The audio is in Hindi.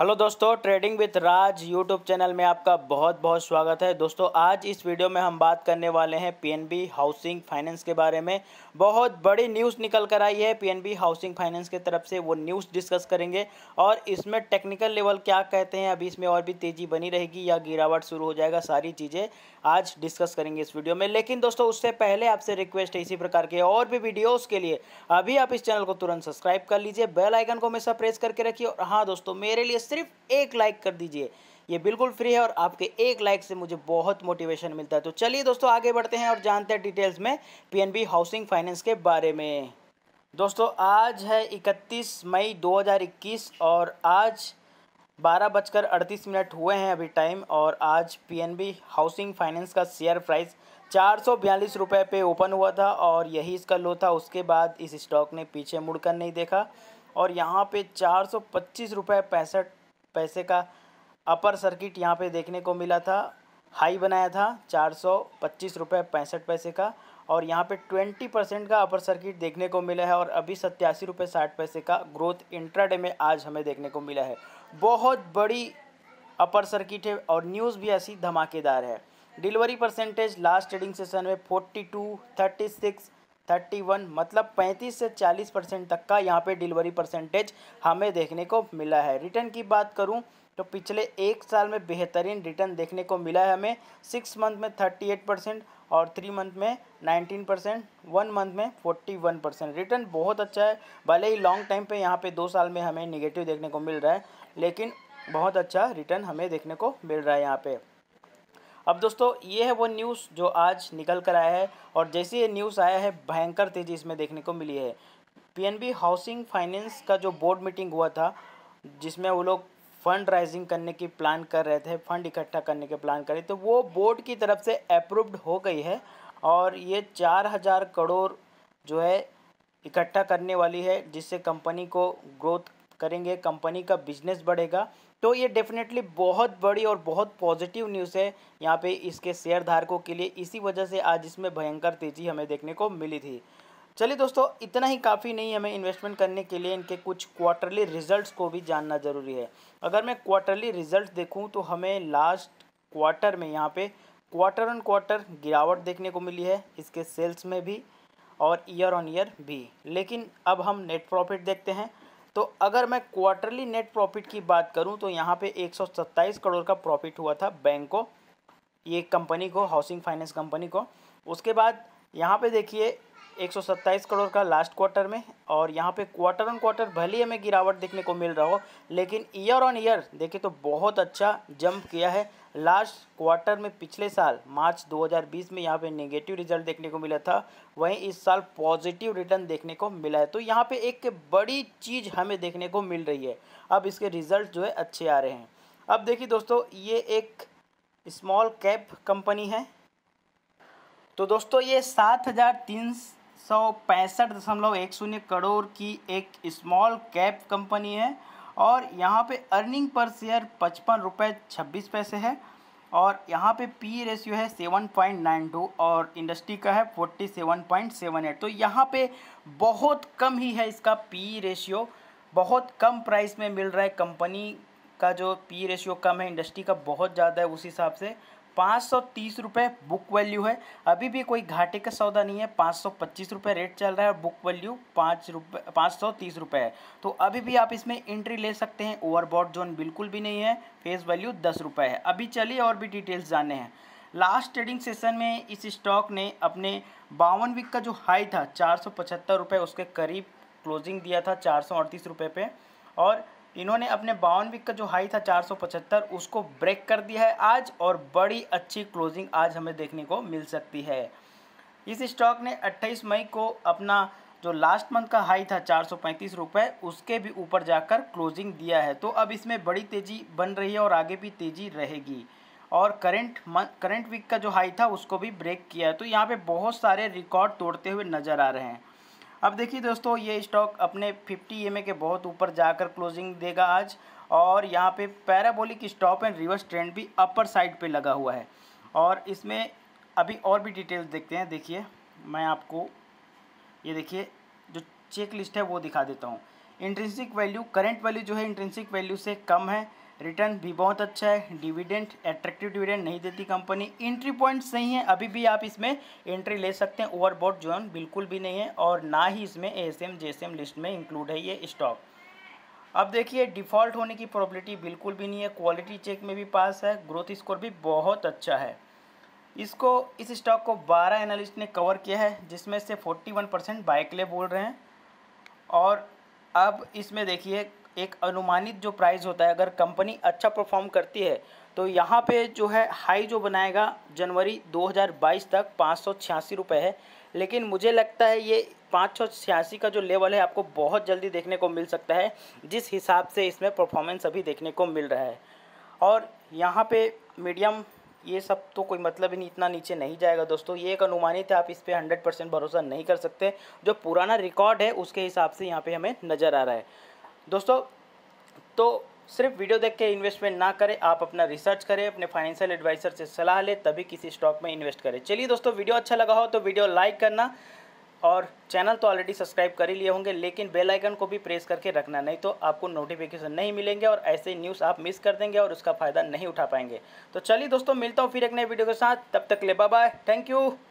हेलो दोस्तों trading with Raj YouTube channel में आपका बहुत बहुत स्वागत है दोस्तों आज इस वीडियो में हम बात करने वाले हैं पीएनबी हाउसिंग फाइनेंस के बारे में बहुत बड़ी न्यूज़ निकल कर आई है पीएनबी हाउसिंग फाइनेंस की तरफ से वो न्यूज़ डिस्कस करेंगे और इसमें टेक्निकल लेवल क्या कहते हैं अभी इसमें और भी तेज़ी बनी रहेगी या गिरावट शुरू हो जाएगा सारी चीज़ें आज डिस्कस करेंगे इस वीडियो में लेकिन दोस्तों उससे पहले आपसे रिक्वेस्ट है इसी प्रकार के और भी वीडियोज़ के लिए अभी आप इस चैनल को तुरंत सब्सक्राइब कर लीजिए बेलाइकन को हमेशा प्रेस करके रखिए और हाँ दोस्तों मेरे लिए सिर्फ एक लाइक कर दीजिए ये बिल्कुल फ्री है और आपके एक लाइक से मुझे बहुत मोटिवेशन मिलता है तो चलिए दोस्तों आगे बढ़ते हैं और जानते हैं डिटेल्स में पीएनबी हाउसिंग फाइनेंस के बारे में दोस्तों आज है 31 मई 2021 और आज बारह बजकर अड़तीस मिनट हुए हैं अभी टाइम और आज पीएनबी हाउसिंग फाइनेंस का शेयर प्राइस चार सौ बयालीस रुपये पे ओपन हुआ था और यही इसका लो था उसके बाद इस स्टॉक ने पीछे मुड़कर नहीं देखा और यहाँ पे चार सौ पच्चीस रुपये पैंसठ पैसे का अपर सर्किट यहाँ पे देखने को मिला था हाई बनाया था चार सौ पच्चीस रुपये पैंसठ पैसे का और यहाँ पे ट्वेंटी परसेंट का अपर सर्किट देखने को मिला है और अभी सत्यासी रुपये साठ पैसे का ग्रोथ इंट्राडे में आज हमें देखने को मिला है बहुत बड़ी अपर सर्किट है और न्यूज़ भी ऐसी धमाकेदार है delivery percentage last trading session में forty two thirty six thirty one मतलब पैंतीस से चालीस परसेंट तक का यहाँ पे डिलीवरी परसेंटेज हमें देखने को मिला है रिटर्न की बात करूँ तो पिछले एक साल में बेहतरीन रिटर्न देखने को मिला है हमें सिक्स मंथ में थर्टी एट परसेंट और थ्री मंथ में नाइनटीन परसेंट वन मंथ में फोर्टी वन परसेंट रिटर्न बहुत अच्छा है भले ही लॉन्ग टाइम पे यहाँ पे दो साल में हमें निगेटिव देखने को मिल रहा है लेकिन बहुत अच्छा रिटर्न हमें देखने को मिल रहा है यहाँ पर अब दोस्तों ये है वो न्यूज़ जो आज निकल कर आया है और जैसे ये न्यूज़ आया है भयंकर तेज़ी इसमें देखने को मिली है पीएनबी हाउसिंग फाइनेंस का जो बोर्ड मीटिंग हुआ था जिसमें वो लोग फंड राइजिंग करने की प्लान कर रहे थे फंड इकट्ठा करने के प्लान कर थे तो वो बोर्ड की तरफ से अप्रूव्ड हो गई है और ये चार हज़ार करोड़ जो है इकट्ठा करने वाली है जिससे कंपनी को ग्रोथ करेंगे कंपनी का बिजनेस बढ़ेगा तो ये डेफिनेटली बहुत बड़ी और बहुत पॉजिटिव न्यूज़ है यहाँ पे इसके शेयर धारकों के लिए इसी वजह से आज इसमें भयंकर तेज़ी हमें देखने को मिली थी चलिए दोस्तों इतना ही काफ़ी नहीं हमें इन्वेस्टमेंट करने के लिए इनके कुछ क्वार्टरली रिजल्ट्स को भी जानना ज़रूरी है अगर मैं क्वार्टरली रिजल्ट देखूँ तो हमें लास्ट क्वार्टर में यहाँ पर क्वार्टर ऑन क्वार्टर गिरावट देखने को मिली है इसके सेल्स में भी और ईयर ऑन ईयर भी लेकिन अब हम नेट प्रॉफिट देखते हैं तो अगर मैं क्वार्टरली नेट प्रॉफिट की बात करूं तो यहाँ पे 127 करोड़ का प्रॉफिट हुआ था बैंक को ये कंपनी को हाउसिंग फाइनेंस कंपनी को उसके बाद यहाँ पे देखिए 127 करोड़ का लास्ट क्वार्टर में और यहाँ पे क्वार्टर ऑन क्वार्टर भले ही हमें गिरावट देखने को मिल रहा हो लेकिन ईयर ऑन ईयर देखें तो बहुत अच्छा जंप किया है लास्ट क्वार्टर में पिछले साल मार्च 2020 में यहाँ पे नेगेटिव रिजल्ट देखने को मिला था वहीं इस साल पॉजिटिव रिटर्न देखने को मिला है तो यहाँ पर एक बड़ी चीज़ हमें देखने को मिल रही है अब इसके रिजल्ट जो है अच्छे आ रहे हैं अब देखिए दोस्तों ये एक स्मॉल कैप कंपनी है तो दोस्तों ये सात हज़ार तीन सौ पैंसठ दशमलव एक शून्य करोड़ की एक स्मॉल कैप कंपनी है और यहाँ पे अर्निंग पर शेयर पचपन रुपये छब्बीस पैसे है और यहाँ पे पी रेशियो है सेवन पॉइंट नाइन टू और इंडस्ट्री का है forty seven point seven eight तो यहाँ पे बहुत कम ही है इसका पी रेशियो बहुत कम प्राइस में मिल रहा है कंपनी का जो पी रेशियो कम है इंडस्ट्री का बहुत ज़्यादा है उस हिसाब से पाँच सौ तीस रुपये बुक वैल्यू है अभी भी कोई घाटे का सौदा नहीं है पाँच सौ पच्चीस रुपये रेट चल रहा है और बुक वैल्यू पाँच रुपये पाँच सौ तीस रुपये है तो अभी भी आप इसमें एंट्री ले सकते हैं ओवरबॉड जोन बिल्कुल भी नहीं है फेस वैल्यू दस रुपये है अभी चलिए और भी डिटेल्स जानने हैं लास्ट ट्रेडिंग सेशन में इस स्टॉक ने अपने बावन वीक का जो हाई था चार सौ पचहत्तर रुपये उसके करीब क्लोजिंग दिया था चार सौ अड़तीस रुपये पे और इन्होंने अपने बावन वीक का जो हाई था चार उसको ब्रेक कर दिया है आज और बड़ी अच्छी क्लोजिंग आज हमें देखने को मिल सकती है इस स्टॉक ने 28 मई को अपना जो लास्ट मंथ का हाई था चार रुपए उसके भी ऊपर जाकर क्लोजिंग दिया है तो अब इसमें बड़ी तेज़ी बन रही है और आगे भी तेज़ी रहेगी और करंट मंथ करंट वीक का जो हाई था उसको भी ब्रेक किया है तो यहाँ पे बहुत सारे रिकॉर्ड तोड़ते हुए नज़र आ रहे हैं अब देखिए दोस्तों ये स्टॉक अपने 50 ई के बहुत ऊपर जाकर क्लोजिंग देगा आज और यहाँ पे parabolic stop and reverse trend भी अपर साइड पे लगा हुआ है और इसमें अभी और भी डिटेल्स देखते हैं देखिए मैं आपको ये देखिए जो चेक लिस्ट है वो दिखा देता हूँ इंट्रेंसिक वैल्यू करेंट वैल्यू जो है इंट्रेंसिक वैल्यू से कम है रिटर्न भी बहुत अच्छा है डिविडेंड एट्रैक्टिव डिविडेंड नहीं देती कंपनी एंट्री पॉइंट सही है अभी भी आप इसमें एंट्री ले सकते हैं ओवरबॉट जोन बिल्कुल भी नहीं है और ना ही इसमें A S M J S M list में इंक्लूड है ये स्टॉक अब देखिए डिफ़ॉल्ट होने की प्रॉबिलिटी बिल्कुल भी नहीं है क्वालिटी चेक में भी पास है ग्रोथ स्कोर भी बहुत अच्छा है इसको इस स्टॉक को बारह एनालिस्ट ने कवर किया है जिसमें से वन परसेंट बाइकले बोल रहे हैं और अब इसमें देखिए एक अनुमानित जो प्राइस होता है अगर कंपनी अच्छा परफॉर्म करती है तो यहाँ पे जो है हाई जो बनाएगा जनवरी 2022 तक पाँच सौ है लेकिन मुझे लगता है ये पाँच सौ छियासी का जो लेवल है आपको बहुत जल्दी देखने को मिल सकता है जिस हिसाब से इसमें परफॉर्मेंस अभी देखने को मिल रहा है और यहाँ पे मीडियम ये सब तो कोई मतलब ही नहीं इतना नीचे नहीं जाएगा दोस्तों ये एक अनुमानित है आप इस पर हंड्रेड परसेंट भरोसा नहीं कर सकते जो पुराना रिकॉर्ड है उसके हिसाब से यहाँ पर हमें नज़र आ रहा है दोस्तों तो सिर्फ वीडियो देख के इन्वेस्टमेंट ना करें आप अपना रिसर्च करें अपने फाइनेंशियल एडवाइजर से सलाह लें तभी किसी स्टॉक में इन्वेस्ट करें चलिए दोस्तों वीडियो अच्छा लगा हो तो वीडियो लाइक करना और चैनल तो ऑलरेडी सब्सक्राइब कर ही लिए होंगे लेकिन बेल आइकन को भी प्रेस करके रखना नहीं तो आपको नोटिफिकेशन नहीं मिलेंगे और ऐसे न्यूज़ आप मिस कर देंगे और उसका फ़ायदा नहीं उठा पाएंगे तो चलिए दोस्तों मिलता हूँ फिर एक नए वीडियो के साथ तब तक ले बाय थैंक यू